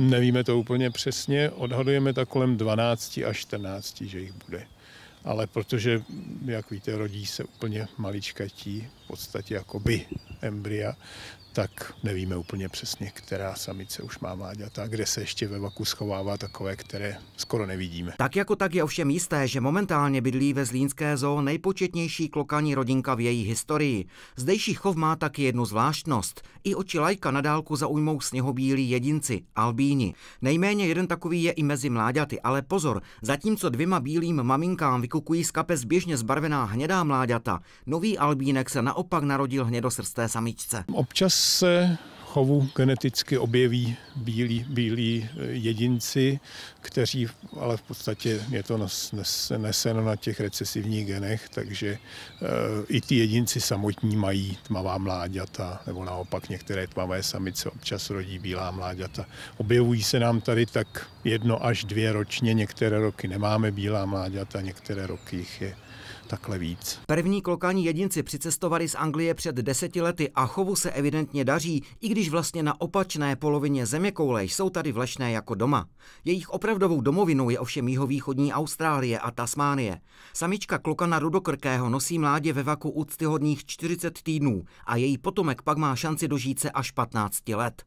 Nevíme to úplně přesně, odhadujeme tak kolem 12 až 14, že jich bude. Ale protože, jak víte, rodí se úplně maličkatí, v podstatě jako by embrya, tak nevíme úplně přesně, která samice už má mláďata, kde se ještě ve vaku schovává takové, které skoro nevidíme. Tak jako tak je ovšem jisté, že momentálně bydlí ve Zlínské zoo nejpočetnější klokaní rodinka v její historii. Zdejší chov má taky jednu zvláštnost. I oči lajka na dálku zaujmou sněhobílí jedinci, albíni. Nejméně jeden takový je i mezi mláďaty, ale pozor, zatímco dvěma bílým maminkám vykukují z kapes běžně zbarvená hnědá mláďata, nový albínek se naopak narodil hnědosrsté samičce. Občas se chovu geneticky objeví bílí, bílí eh, jedinci, kteří, ale v podstatě je to neseno na těch recesivních genech, takže eh, i ty jedinci samotní mají tmavá mláďata, nebo naopak některé tmavé samice občas rodí bílá mláďata. Objevují se nám tady tak jedno až dvě ročně, některé roky nemáme bílá mláďata, některé roky jich je takhle víc. První klokani jedinci přicestovali z Anglie před deseti lety a chovu se evidentně daří, i když vlastně na opačné polovině zeměkoule jsou tady vlešné jako doma. Jejich opravdovou domovinou je ovšem jihovýchodní Austrálie a Tasmánie. Samička klokana rudokrkého nosí mládě ve vaku úctyhodných 40 týdnů a její potomek pak má šanci dožít se až 15 let.